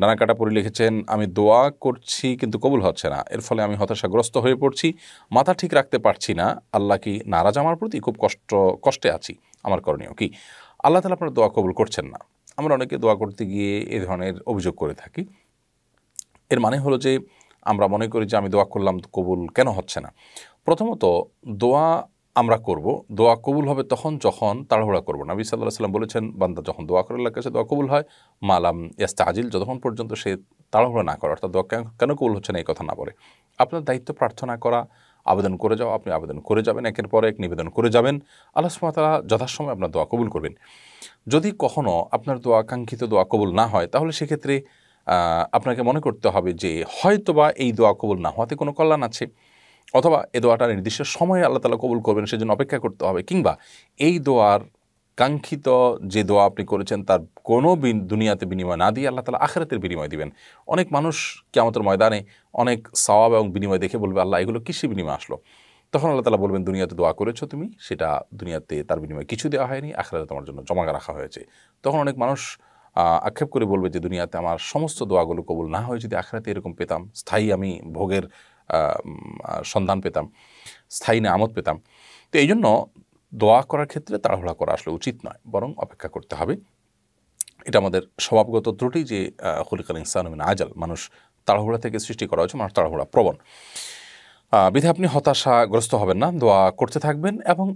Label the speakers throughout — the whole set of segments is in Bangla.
Speaker 1: নানা কাটাপুরি লিখেছেন আমি দোয়া করছি কিন্তু কবুল হচ্ছে না এর ফলে আমি হতাশাগ্রস্ত হয়ে পড়ছি মাথা ঠিক রাখতে পারছি না আল্লাহ কি নারাজ আমার প্রতি খুব কষ্ট কষ্টে আছি আমার করণীয় কি আল্লাহ তালা আপনার দোয়া কবুল করছেন না আমরা অনেকে দোয়া করতে গিয়ে এ ধরনের অভিযোগ করে থাকি এর মানে হলো যে আমরা মনে করি যে আমি দোয়া করলাম কবুল কেন হচ্ছে না প্রথমত দোয়া আমরা করব দোয়া কবুল হবে তখন যখন তাড়াহুড়া করবো নবী সাল্লাহ সাল্লাম বলেছেন বান্দা যখন দোয়া করে আল্লাহ কাছে দোয়া কবুল হয় মালাম ইয়াস্তা আজিল যতক্ষণ পর্যন্ত সে তাড়াহুড়া না করে অর্থাৎ দোয়া কেন কবুল হচ্ছে না এই কথা না বলে আপনার দায়িত্ব প্রার্থনা করা আবেদন করে যাও আপনি আবেদন করে যাবেন একের পর এক নিবেদন করে যাবেন আল্লাহ সুমাতারা যথাসময় আপনার দোয়া কবুল করবেন যদি কখনও আপনার দোয়া কাঙ্ক্ষিত দোয়া কবুল না হয় তাহলে সেক্ষেত্রে আপনাকে মনে করতে হবে যে হয়তোবা এই দোয়া কবুল না হওয়াতে কোনো কল্যাণ আছে অথবা এ দোয়াটা নির্দিষ্ট সময়ে আল্লাহ তালা কবুল করবেন সেজন্য অপেক্ষা করতে হবে কিংবা এই দোয়ার কাঙ্ক্ষিত যে দোয়া আপনি করেছেন তার কোনো দুনিয়াতে বিনিময় না দিয়ে আল্লাহ তালা আখরাতের বিনিময় দিবেন অনেক মানুষ কেমতের ময়দানে অনেক সওয়াব এবং বিনিময় দেখে বলবে আল্লাহ এগুলো কৃষি বিনিময় আসলো তখন আল্লাহ তালা বলবেন দুনিয়াতে দোয়া করেছো তুমি সেটা দুনিয়াতে তার বিনিময়ে কিছু দেওয়া হয়নি আখরাতে তোমার জন্য জমা রাখা হয়েছে তখন অনেক মানুষ আক্ষেপ করে বলবে যে দুনিয়াতে আমার সমস্ত দোয়াগুলো কবুল না হয়ে যদি আখরাতে এরকম পেতাম স্থায়ী আমি ভোগের সন্ধান পেতাম স্থায়ী নামত পেতাম তো এই জন্য দোয়া করার ক্ষেত্রে তাড়াহুড়া করা আসলে উচিত নয় বরং অপেক্ষা করতে হবে এটা আমাদের স্বভাবগত ত্রুটি যে খুলিকাল ইনসানমিন আজাল মানুষ তাড়াহুড়া থেকে সৃষ্টি করা হয়েছে মানুষ তাড়াহুড়া প্রবণ বিধে আপনি হতাশাগ্রস্ত হবেন না দোয়া করতে থাকবেন এবং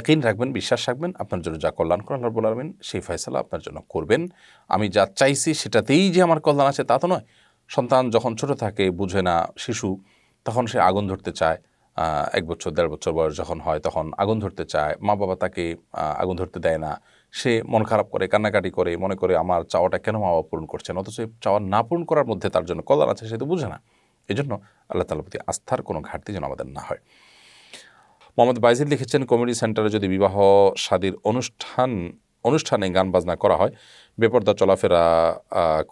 Speaker 1: একইন রাখবেন বিশ্বাস রাখবেন আপনার জন্য যা কল্যাণ করেন আল্লাহ বলবেন সেই ফয়সালা আপনার জন্য করবেন আমি যা চাইছি সেটাতেই যে আমার কল্যাণ আছে তা তো নয় সন্তান যখন ছোট থাকে বুঝে না শিশু তখন সে আগুন ধরতে চায় এক বছর দেড় বছর বয়স যখন হয় তখন আগুন ধরতে চায় মা বাবা তাকে আগুন ধরতে দেয় না সে মন খারাপ করে কান্নাকাটি করে মনে করে আমার চাওয়াটা কেন মা বাবা পূরণ করছেন অথচ চাওয়া না পূরণ করার মধ্যে তার জন্য কল্যাণ আছে সে তো বুঝে না এই জন্য আল্লাহ তালার প্রতি আস্থার কোনো ঘাটতি যেন আমাদের না হয় মোহাম্মদ বাইজিদ লিখেছেন কমিউনিটি সেন্টারে যদি বিবাহ শাদীর অনুষ্ঠান অনুষ্ঠানে গান বাজনা করা হয় বেপর্দা চলাফেরা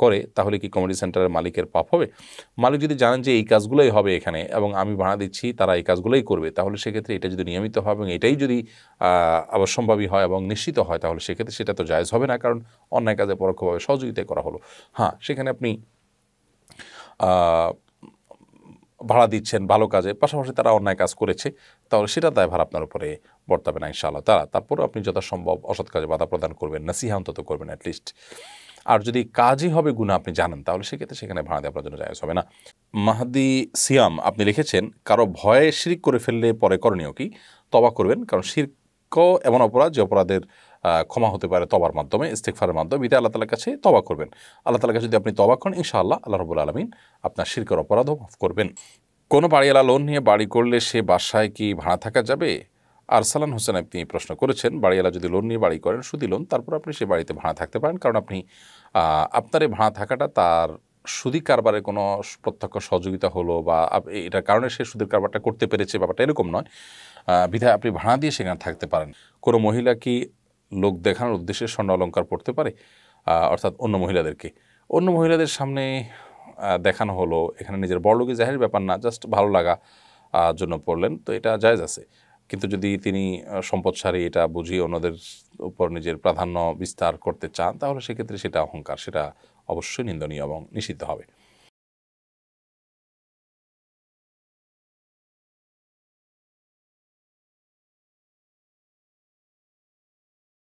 Speaker 1: করে তাহলে কি কমেডি সেন্টারের মালিকের পাপ হবে মালিক যদি জানেন যে এই কাজগুলোই হবে এখানে এবং আমি ভাড়া দিচ্ছি তারা এই কাজগুলোই করবে তাহলে সেক্ষেত্রে এটা যদি নিয়মিত হয় এবং এটাই যদি আবার সম্ভাবী হয় এবং নিশ্চিত হয় তাহলে সেক্ষেত্রে সেটা তো জায়জ হবে না কারণ অন্যায় কাজে পরোক্ষভাবে সহযোগিতা করা হলো হ্যাঁ সেখানে আপনি ভাড়া দিচ্ছেন ভালো কাজে পাশাপাশি তারা অন্যায় কাজ করেছে তাহলে সেটা ভাড়া আপনার উপরে বর্তাবে না ইনশাআল্লাহ তারা তারপরও আপনি যথাসম্ভব অসৎ কাজে বাধা প্রদান করবেন না সিহা অন্তত করবেন অ্যাটলিস্ট আর যদি কাজই হবে গুণা আপনি জানেন তাহলে সেক্ষেত্রে সেখানে ভাড়া দেওয়ার আপনার জন্য হবে না মাহাদি সিয়াম আপনি লিখেছেন কারো ভয়ে শিরিক করে ফেললে পরে করণীয় কি তবা করবেন কারণ শির্ক এমন অপরাধ যে অপরাধের ক্ষমা হতে পারে তবার মাধ্যমে ইস্তেকফারের মাধ্যমে এটা আল্লাহ তালার কাছে তবা করবেন আল্লাহ তালার কাছে যদি আপনি তবা করেন ইনশাআল্লাহ আল্লাহ রবুল আলমিন আপনার শিরকের অপরাধও মাফ করবেন কোনো বাড়িওয়ালা লোন নিয়ে বাড়ি করলে সে বাসায় কি ভাড়া থাকা যাবে আরসালান হোসেন আপনি প্রশ্ন করেছেন বাড়িওয়ালা যদি লোন নিয়ে বাড়ি করেন সুদি লোন তারপর আপনি সে বাড়িতে ভাড়া থাকতে পারেন কারণ আপনি আপনার এই ভাড়া থাকাটা তার সুদি কারবারে কোনো প্রত্যক্ষ সহযোগিতা হলো বা এটার কারণে সে সুদের কারবারটা করতে পেরেছে ব্যাপারটা এরকম নয় বিধায় আপনি ভাড়া দিয়ে সেখানে থাকতে পারেন কোনো মহিলা কি লোক দেখানোর উদ্দেশ্যে স্বর্ণ অলঙ্কার পড়তে পারে অর্থাৎ অন্য মহিলাদেরকে অন্য মহিলাদের সামনে দেখানো হলো এখানে নিজের বড়লোকে জাহের ব্যাপার না জাস্ট ভালো লাগা জন্য পড়লেন তো এটা জায়জ আছে কিন্তু যদি তিনি সম্পদশালী এটা বুঝিয়ে অন্যদের উপর নিজের প্রাধান্য বিস্তার করতে চান তাহলে সেক্ষেত্রে সেটা অহংকার সেটা অবশ্যই নিন্দনীয় এবং নিষিদ্ধ হবে